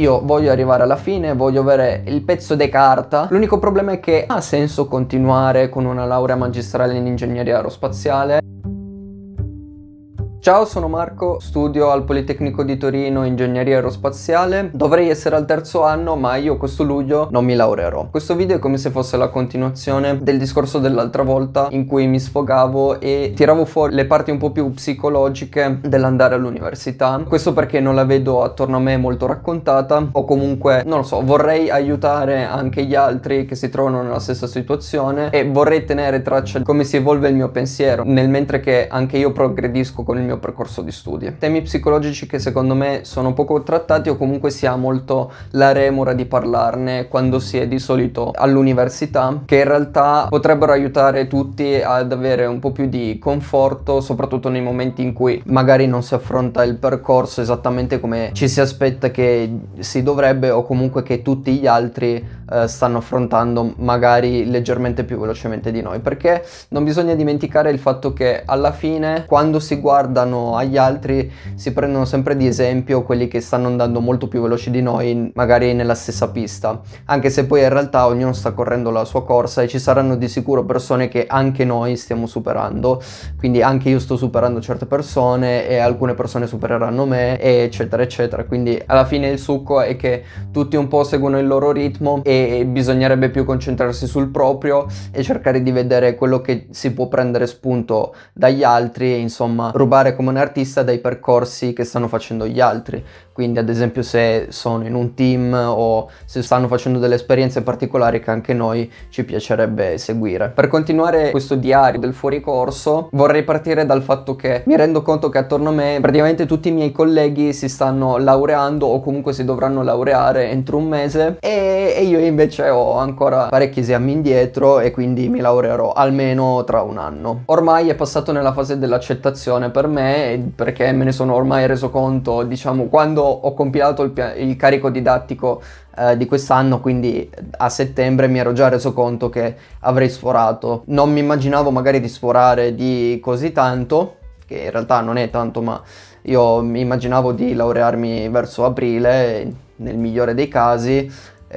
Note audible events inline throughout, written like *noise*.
Io voglio arrivare alla fine, voglio avere il pezzo di carta. L'unico problema è che ha senso continuare con una laurea magistrale in ingegneria aerospaziale. Ciao, sono Marco, studio al Politecnico di Torino Ingegneria Aerospaziale. Dovrei essere al terzo anno, ma io questo luglio non mi laureerò. Questo video è come se fosse la continuazione del discorso dell'altra volta in cui mi sfogavo e tiravo fuori le parti un po' più psicologiche dell'andare all'università. Questo perché non la vedo attorno a me molto raccontata o comunque, non lo so, vorrei aiutare anche gli altri che si trovano nella stessa situazione e vorrei tenere traccia di come si evolve il mio pensiero, nel mentre che anche io progredisco con il mio mio percorso di studi. Temi psicologici che secondo me sono poco trattati o comunque si ha molto la remora di parlarne quando si è di solito all'università, che in realtà potrebbero aiutare tutti ad avere un po' più di conforto, soprattutto nei momenti in cui magari non si affronta il percorso esattamente come ci si aspetta che si dovrebbe o comunque che tutti gli altri eh, stanno affrontando magari leggermente più velocemente di noi, perché non bisogna dimenticare il fatto che alla fine quando si guarda guardano agli altri si prendono sempre di esempio quelli che stanno andando molto più veloci di noi, magari nella stessa pista, anche se poi in realtà ognuno sta correndo la sua corsa e ci saranno di sicuro persone che anche noi stiamo superando, quindi anche io sto superando certe persone e alcune persone supereranno me, eccetera, eccetera. Quindi alla fine il succo è che tutti un po' seguono il loro ritmo e bisognerebbe più concentrarsi sul proprio e cercare di vedere quello che si può prendere spunto dagli altri e insomma rubare come un artista dai percorsi che stanno facendo gli altri, quindi ad esempio se sono in un team o se stanno facendo delle esperienze particolari che anche noi ci piacerebbe seguire. Per continuare questo diario del fuoricorso vorrei partire dal fatto che mi rendo conto che attorno a me praticamente tutti i miei colleghi si stanno laureando o comunque si dovranno laureare entro un mese e, e io invece ho ancora parecchi esami indietro e quindi mi laureerò almeno tra un anno. Ormai è passato nella fase dell'accettazione per me perché me ne sono ormai reso conto diciamo quando ho compilato il, il carico didattico eh, di quest'anno, quindi eh, a settembre mi ero già reso conto che avrei sforato. Non mi immaginavo magari di sforare di così tanto, che in realtà non è tanto, ma io mi immaginavo di laurearmi verso aprile, nel migliore dei casi,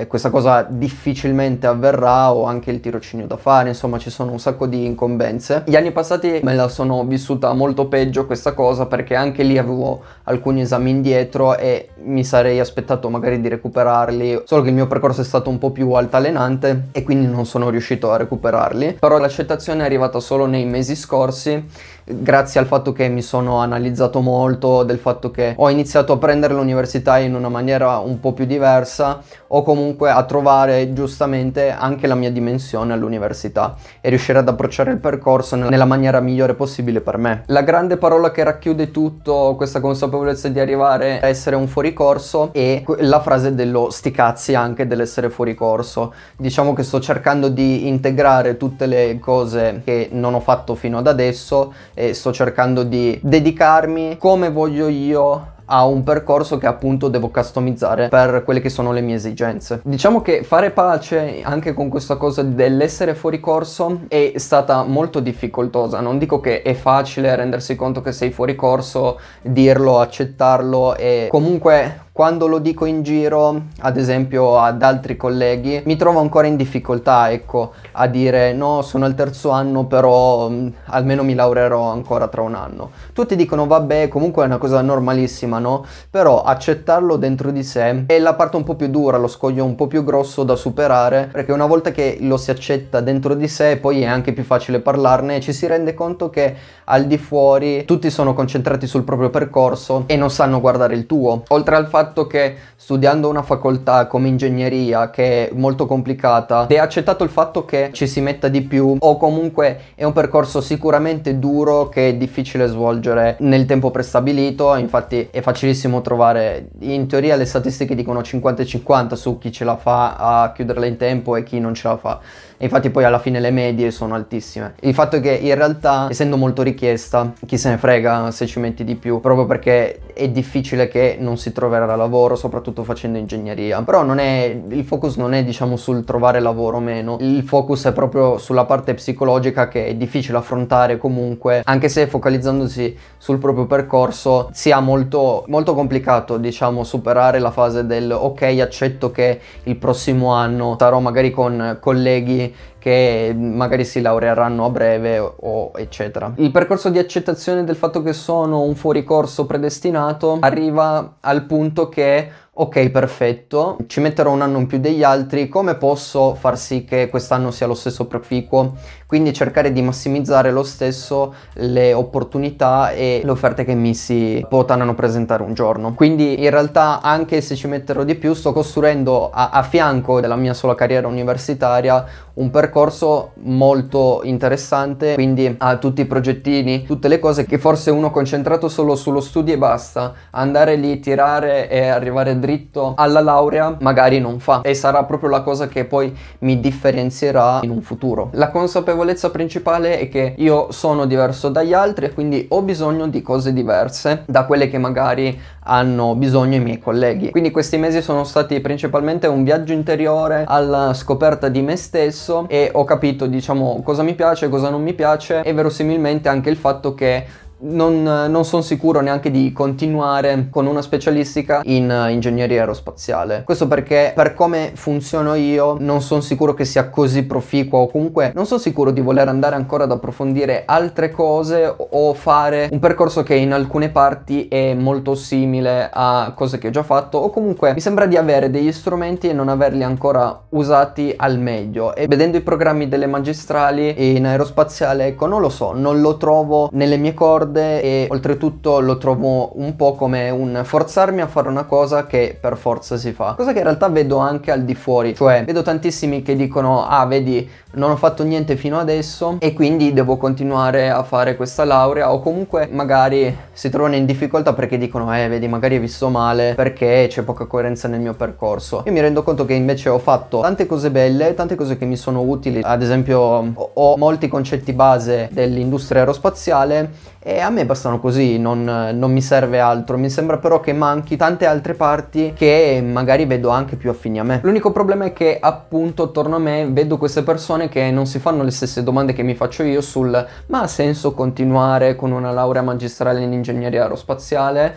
questa cosa difficilmente avverrà o anche il tirocinio da fare, insomma ci sono un sacco di incombenze. Gli anni passati me la sono vissuta molto peggio questa cosa perché anche lì avevo alcuni esami indietro e mi sarei aspettato magari di recuperarli, solo che il mio percorso è stato un po' più altalenante e quindi non sono riuscito a recuperarli, però l'accettazione è arrivata solo nei mesi scorsi grazie al fatto che mi sono analizzato molto, del fatto che ho iniziato a prendere l'università in una maniera un po' più diversa o comunque a trovare giustamente anche la mia dimensione all'università e riuscire ad approcciare il percorso nella maniera migliore possibile per me. La grande parola che racchiude tutto questa consapevolezza di arrivare a essere un fuoricorso è la frase dello sticazzi anche dell'essere fuoricorso. Diciamo che sto cercando di integrare tutte le cose che non ho fatto fino ad adesso e sto cercando di dedicarmi come voglio io a un percorso che appunto devo customizzare per quelle che sono le mie esigenze. Diciamo che fare pace anche con questa cosa dell'essere fuori corso è stata molto difficoltosa, non dico che è facile rendersi conto che sei fuori corso, dirlo, accettarlo e comunque quando lo dico in giro, ad esempio ad altri colleghi, mi trovo ancora in difficoltà, ecco, a dire no, sono al terzo anno, però mh, mm, almeno mi laureerò ancora tra un anno. Tutti dicono vabbè, comunque è una cosa normalissima, no? Però accettarlo dentro di sé è la parte un po' più dura, lo scoglio un po' più grosso da superare, perché una volta che lo si accetta dentro di sé, poi è anche più facile parlarne e ci si rende conto che al di fuori tutti sono concentrati sul proprio percorso e non sanno guardare il tuo. Oltre al fatto fatto che studiando una facoltà come ingegneria che è molto complicata è accettato il fatto che ci si metta di più o comunque è un percorso sicuramente duro che è difficile svolgere nel tempo prestabilito infatti è facilissimo trovare in teoria le statistiche dicono 50 e 50 su chi ce la fa a chiuderla in tempo e chi non ce la fa e infatti poi alla fine le medie sono altissime il fatto è che in realtà essendo molto richiesta chi se ne frega se ci metti di più proprio perché è difficile che non si troverà lavoro, soprattutto facendo ingegneria. Però non è, il focus non è diciamo sul trovare lavoro o meno, il focus è proprio sulla parte psicologica che è difficile affrontare comunque, anche se focalizzandosi sul proprio percorso sia molto, molto complicato diciamo superare la fase del ok accetto che il prossimo anno sarò magari con colleghi che magari si laureeranno a breve o eccetera. Il percorso di accettazione del fatto che sono un fuoricorso predestinato arriva al punto che Ok, perfetto. Ci metterò un anno in più degli altri. Come posso far sì che quest'anno sia lo stesso proficuo? Quindi cercare di massimizzare lo stesso le opportunità e le offerte che mi si potranno presentare un giorno. Quindi in realtà anche se ci metterò di più sto costruendo a, a fianco della mia sola carriera universitaria un percorso molto interessante, quindi ha tutti i progettini, tutte le cose che forse uno concentrato solo sullo studio e basta, andare lì, tirare e arrivare dritto diritto alla laurea magari non fa e sarà proprio la cosa che poi mi differenzierà in un futuro. La consapevolezza principale è che io sono diverso dagli altri e quindi ho bisogno di cose diverse da quelle che magari hanno bisogno i miei colleghi. Quindi questi mesi sono stati principalmente un viaggio interiore alla scoperta di me stesso e ho capito diciamo cosa mi piace, cosa non mi piace e verosimilmente anche il fatto che non, non sono sicuro neanche di continuare con una specialistica in eh, ingegneria aerospaziale. Questo perché per come funziono io non sono sicuro che sia così proficua o comunque non sono sicuro di voler andare ancora ad approfondire altre cose o fare un percorso che in alcune parti è molto simile a cose che ho già fatto o comunque mi sembra di avere degli strumenti e non averli ancora usati al meglio e vedendo i programmi delle magistrali in aerospaziale ecco non lo so non lo trovo nelle mie corde corde e oltretutto lo trovo un po' come un forzarmi a fare una cosa che per forza si fa. Cosa che in realtà vedo anche al di fuori, cioè vedo tantissimi che dicono ah vedi non ho fatto niente fino adesso e quindi devo continuare a fare questa laurea o comunque magari si trovano in difficoltà perché dicono eh vedi magari hai visto male perché c'è poca coerenza nel mio percorso. Io mi rendo conto che invece ho fatto tante cose belle, tante cose che mi sono utili, ad esempio ho molti concetti base dell'industria aerospaziale e a me bastano così, non, non, mi serve altro. Mi sembra però che manchi tante altre parti che magari vedo anche più affini a me. L'unico problema è che appunto attorno a me vedo queste persone che non si fanno le stesse domande che mi faccio io sul ma ha senso continuare con una laurea magistrale in ingegneria aerospaziale?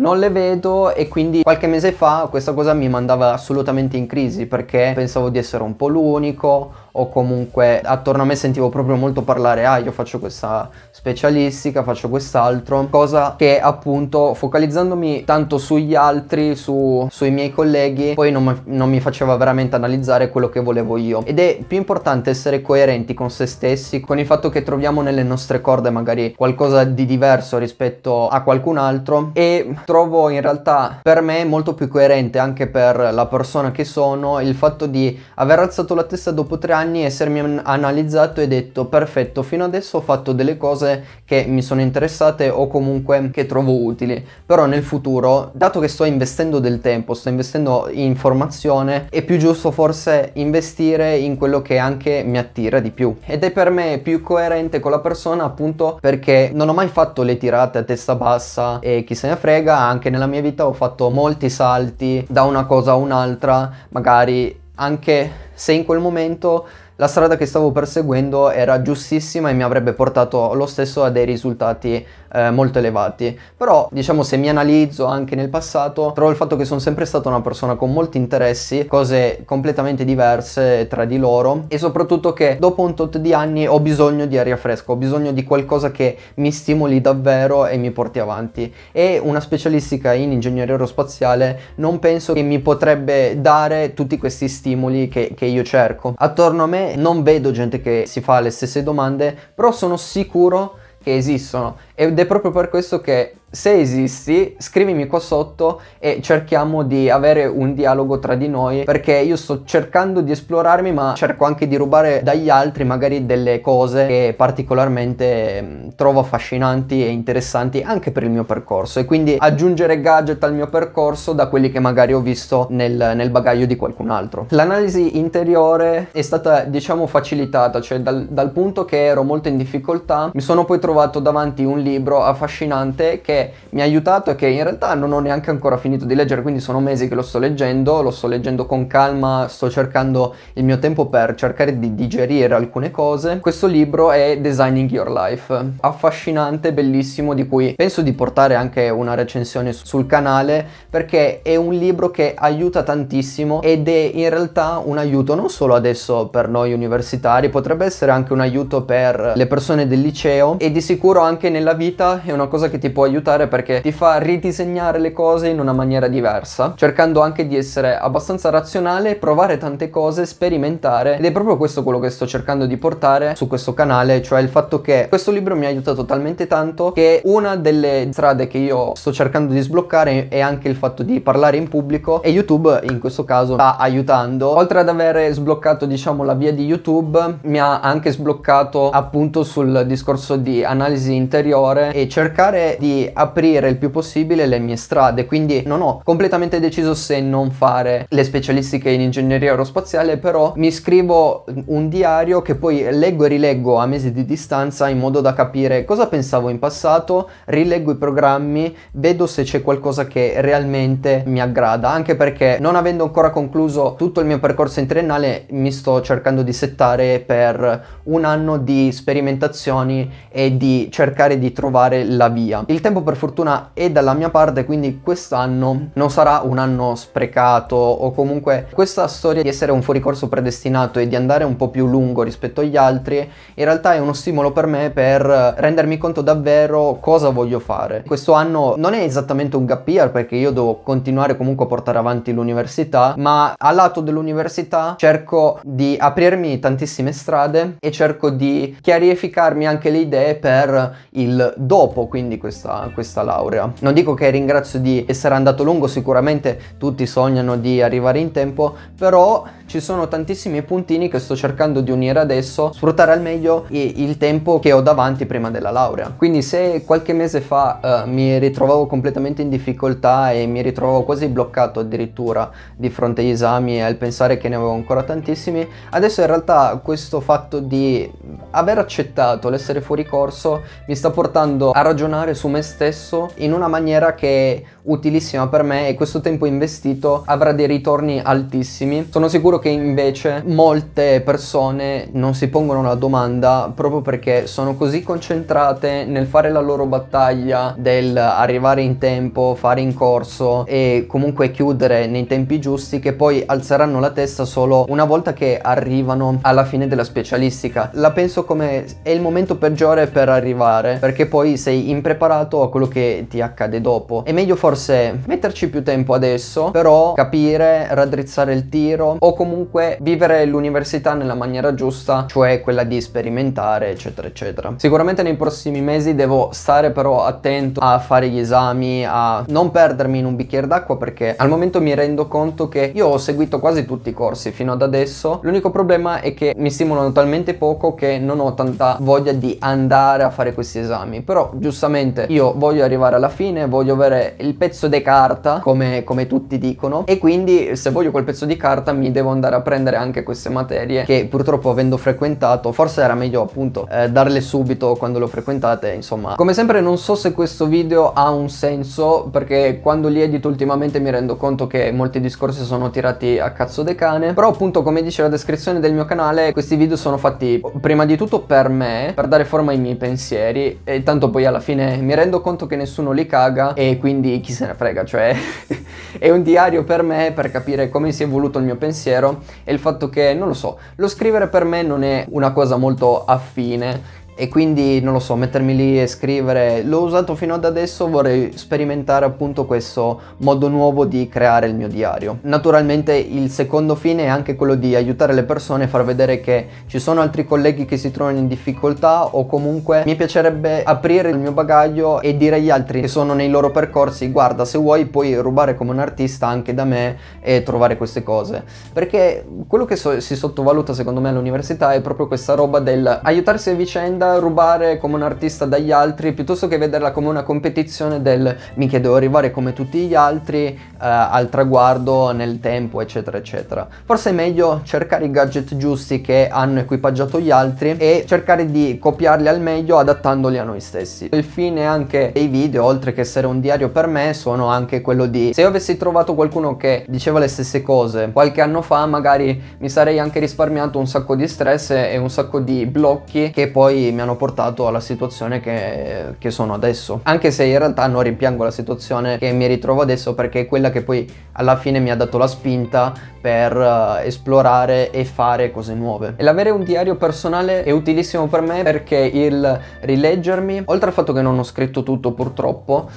non le vedo e quindi qualche mese fa questa cosa mi mandava assolutamente in crisi perché pensavo di essere un po' l'unico o comunque attorno a me sentivo proprio molto parlare ah io faccio questa specialistica, faccio quest'altro, cosa che appunto focalizzandomi tanto sugli altri, su, sui miei colleghi, poi non, non mi faceva veramente analizzare quello che volevo io. Ed è più importante essere coerenti con se stessi, con il fatto che troviamo nelle nostre corde magari qualcosa di diverso rispetto a qualcun altro e trovo in realtà per me molto più coerente anche per la persona che sono il fatto di aver alzato la testa dopo tre anni, essermi analizzato e detto perfetto, fino adesso ho fatto delle cose che mi sono interessate o comunque che trovo utili, però nel futuro, dato che sto investendo del tempo, sto investendo in formazione, è più giusto forse investire in quello che anche mi attira di più ed è per me più coerente con la persona appunto perché non ho mai fatto le tirate a testa bassa e chi se ne frega yoga, anche nella mia vita ho fatto molti salti da una cosa a un'altra, magari anche se in quel momento la strada che stavo perseguendo era giustissima e mi avrebbe portato lo stesso a dei risultati eh, molto elevati. Però diciamo se mi analizzo anche nel passato, trovo il fatto che sono sempre stata una persona con molti interessi, cose completamente diverse tra di loro e soprattutto che dopo un tot di anni ho bisogno di aria fresca, ho bisogno di qualcosa che mi stimoli davvero e mi porti avanti. E una specialistica in ingegneria aerospaziale non penso che mi potrebbe dare tutti questi stimoli che, che io cerco. Attorno a me non vedo gente che si fa le stesse domande, però sono sicuro che esistono ed è proprio per questo che se esisti scrivimi qua sotto e cerchiamo di avere un dialogo tra di noi perché io sto cercando di esplorarmi ma cerco anche di rubare dagli altri magari delle cose che particolarmente mm, trovo affascinanti e interessanti anche per il mio percorso e quindi aggiungere gadget al mio percorso da quelli che magari ho visto nel, nel bagaglio di qualcun altro. L'analisi interiore è stata diciamo facilitata cioè dal, dal punto che ero molto in difficoltà mi sono poi trovato davanti un libro libro affascinante che mi ha aiutato e che in realtà non ho neanche ancora finito di leggere, quindi sono mesi che lo sto leggendo, lo sto leggendo con calma, sto cercando il mio tempo per cercare di digerire alcune cose. Questo libro è Designing Your Life, affascinante, bellissimo, di cui penso di portare anche una recensione sul canale perché è un libro che aiuta tantissimo ed è in realtà un aiuto non solo adesso per noi universitari, potrebbe essere anche un aiuto per le persone del liceo e di sicuro anche nella vita vita è una cosa che ti può aiutare perché ti fa ridisegnare le cose in una maniera diversa, cercando anche di essere abbastanza razionale, provare tante cose, sperimentare ed è proprio questo quello che sto cercando di portare su questo canale, cioè il fatto che questo libro mi ha aiutato talmente tanto che una delle strade che io sto cercando di sbloccare è anche il fatto di parlare in pubblico e YouTube in questo caso sta aiutando. Oltre ad avere sbloccato diciamo la via di YouTube, mi ha anche sbloccato appunto sul discorso di analisi interiore ore e cercare di aprire il più possibile le mie strade. Quindi non ho completamente deciso se non fare le specialistiche in ingegneria aerospaziale, però mi scrivo un diario che poi leggo e rileggo a mesi di distanza in modo da capire cosa pensavo in passato, rileggo i programmi, vedo se c'è qualcosa che realmente mi aggrada, anche perché non avendo ancora concluso tutto il mio percorso in triennale mi sto cercando di settare per un anno di sperimentazioni e di cercare di trovare la via. Il tempo per fortuna è dalla mia parte, quindi quest'anno non sarà un anno sprecato o comunque questa storia di essere un fuoricorso predestinato e di andare un po' più lungo rispetto agli altri, in realtà è uno stimolo per me per rendermi conto davvero cosa voglio fare. Questo anno non è esattamente un gap year perché io devo continuare comunque a portare avanti l'università, ma a lato dell'università cerco di aprirmi tantissime strade e cerco di chiarificarmi anche le idee per il dopo quindi questa, questa laurea. Non dico che ringrazio di essere andato lungo, sicuramente tutti sognano di arrivare in tempo, però ci sono tantissimi puntini che sto cercando di unire adesso, sfruttare al meglio il tempo che ho davanti prima della laurea. Quindi se qualche mese fa eh, mi ritrovavo completamente in difficoltà e mi ritrovavo quasi bloccato addirittura di fronte agli esami e al pensare che ne avevo ancora tantissimi, adesso in realtà questo fatto di aver accettato l'essere fuori corso mi sta portando portando a ragionare su me stesso in una maniera che è utilissima per me e questo tempo investito avrà dei ritorni altissimi. Sono sicuro che invece molte persone non si pongono la domanda proprio perché sono così concentrate nel fare la loro battaglia del arrivare in tempo, fare in corso e comunque chiudere nei tempi giusti che poi alzeranno la testa solo una volta che arrivano alla fine della specialistica. La penso come è il momento peggiore per arrivare perché perché poi sei impreparato a quello che ti accade dopo. È meglio forse metterci più tempo adesso, però capire, raddrizzare il tiro o comunque vivere l'università nella maniera giusta, cioè quella di sperimentare, eccetera, eccetera. Sicuramente nei prossimi mesi devo stare però attento a fare gli esami, a non perdermi in un bicchiere d'acqua perché al momento mi rendo conto che io ho seguito quasi tutti i corsi fino ad adesso. L'unico problema è che mi stimolano talmente poco che non ho tanta voglia di andare a fare questi esami grammi però giustamente io voglio arrivare alla fine voglio avere il pezzo di carta come, come tutti dicono e quindi se voglio quel pezzo di carta mi devo andare a prendere anche queste materie che purtroppo avendo frequentato forse era meglio appunto eh, darle subito quando le ho frequentate insomma come sempre non so se questo video ha un senso perché quando li edito ultimamente mi rendo conto che molti discorsi sono tirati a cazzo de cane però appunto come dice la descrizione del mio canale questi video sono fatti prima di tutto per me per dare forma ai miei pensieri e e tanto poi alla fine mi rendo conto che nessuno li caga e quindi chi se ne frega, cioè *laughs* è un diario per me per capire come si è evoluto il mio pensiero e il fatto che, non lo so, lo scrivere per me non è una cosa molto affine e quindi non lo so, mettermi lì e scrivere. L'ho usato fino ad adesso, vorrei sperimentare appunto questo modo nuovo di creare il mio diario. Naturalmente il secondo fine è anche quello di aiutare le persone, far vedere che ci sono altri colleghi che si trovano in difficoltà o comunque mi piacerebbe aprire il mio bagaglio e dire agli altri che sono nei loro percorsi, guarda se vuoi puoi rubare come un artista anche da me e trovare queste cose. Perché quello che so si sottovaluta secondo me all'università è proprio questa roba del aiutarsi a vicenda rubare come un artista dagli altri piuttosto che vederla come una competizione del mi chiedo arrivare come tutti gli altri eh, al traguardo nel tempo eccetera eccetera forse è meglio cercare i gadget giusti che hanno equipaggiato gli altri e cercare di copiarli al meglio adattandoli a noi stessi il fine anche dei video oltre che essere un diario per me sono anche quello di se io avessi trovato qualcuno che diceva le stesse cose qualche anno fa magari mi sarei anche risparmiato un sacco di stress e un sacco di blocchi che poi mi mi hanno portato alla situazione che, che, sono adesso. Anche se in realtà non rimpiango la situazione che mi ritrovo adesso perché è quella che poi alla fine mi ha dato la spinta per uh, esplorare e fare cose nuove. E l'avere un diario personale è utilissimo per me perché il rileggermi, oltre al fatto che non ho scritto tutto purtroppo,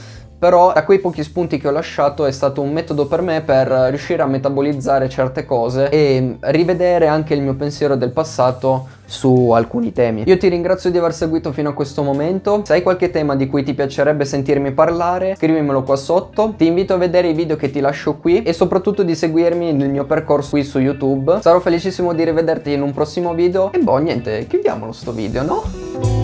però da quei pochi spunti che ho lasciato è stato un metodo per me per riuscire a metabolizzare certe cose e rivedere anche il mio pensiero del passato su alcuni temi. Io ti ringrazio di aver seguito fino a questo momento, se hai qualche tema di cui ti piacerebbe sentirmi parlare scrivimelo qua sotto, ti invito a vedere i video che ti lascio qui e soprattutto di seguirmi nel mio percorso qui su YouTube, sarò felicissimo di rivederti in un prossimo video e boh niente chiudiamolo sto video no?